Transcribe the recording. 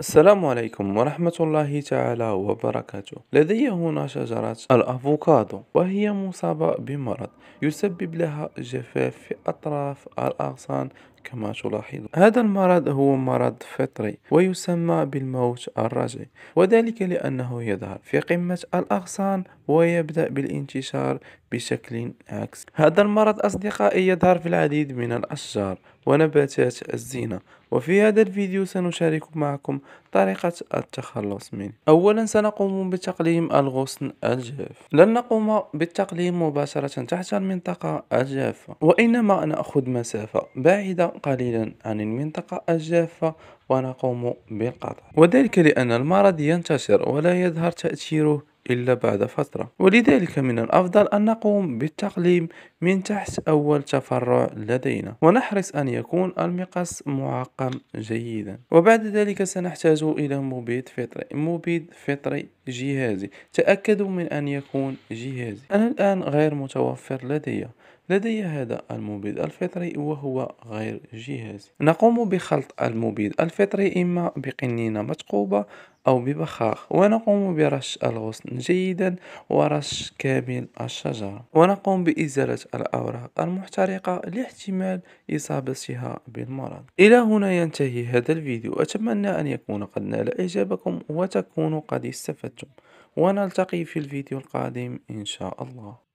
السلام عليكم ورحمة الله تعالى وبركاته لدي هنا شجرة الأفوكادو وهي مصابة بمرض يسبب لها جفاف في أطراف الأغصان كما تلاحظ هذا المرض هو مرض فطري ويسمى بالموت الرجعي وذلك لأنه يظهر في قمة الأغصان ويبدأ بالانتشار بشكل عكسي هذا المرض أصدقائي يظهر في العديد من الأشجار ونباتات الزينة وفي هذا الفيديو سنشارك معكم طريقة التخلص منه أولا سنقوم بتقليم الغصن الجاف لن نقوم بالتقليم مباشرة تحت المنطقة الجافة وإنما نأخذ مسافة بعيدة قليلا عن المنطقة الجافة ونقوم بالقطع وذلك لأن المرض ينتشر ولا يظهر تأثيره إلا بعد فترة ولذلك من الأفضل أن نقوم بالتقليم من تحت أول تفرع لدينا ونحرص أن يكون المقص معقم جيدا وبعد ذلك سنحتاج إلى مبيد فطري مبيد فطري جهازي تأكدوا من أن يكون جهازي أنا الآن غير متوفر لدي لدي هذا المبيد الفطري وهو غير جهازي نقوم بخلط المبيد الفطري إما بقنينة مثقوبة أو ببخاخ ونقوم برش الغصن جيدا ورش كامل الشجرة ونقوم بإزالة الأوراق المحترقة لاحتمال إصابتها بالمرض إلى هنا ينتهي هذا الفيديو أتمنى أن يكون قد نال إعجابكم وتكونوا قد استفدتم ونلتقي في الفيديو القادم إن شاء الله